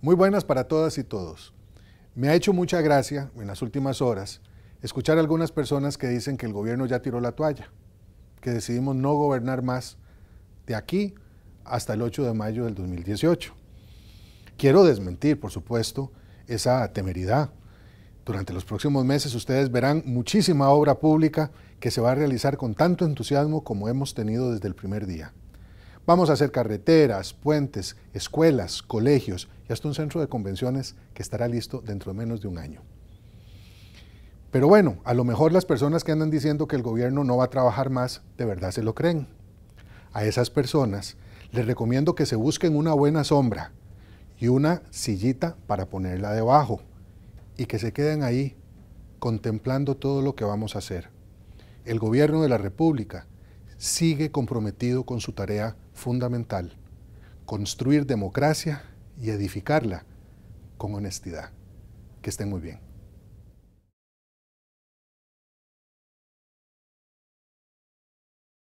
Muy buenas para todas y todos. Me ha hecho mucha gracia en las últimas horas escuchar algunas personas que dicen que el gobierno ya tiró la toalla, que decidimos no gobernar más de aquí hasta el 8 de mayo del 2018. Quiero desmentir, por supuesto, esa temeridad. Durante los próximos meses ustedes verán muchísima obra pública que se va a realizar con tanto entusiasmo como hemos tenido desde el primer día. Vamos a hacer carreteras, puentes, escuelas, colegios y hasta un centro de convenciones que estará listo dentro de menos de un año. Pero bueno, a lo mejor las personas que andan diciendo que el gobierno no va a trabajar más, de verdad se lo creen. A esas personas les recomiendo que se busquen una buena sombra y una sillita para ponerla debajo y que se queden ahí contemplando todo lo que vamos a hacer. El gobierno de la República sigue comprometido con su tarea fundamental, construir democracia y edificarla con honestidad. Que estén muy bien.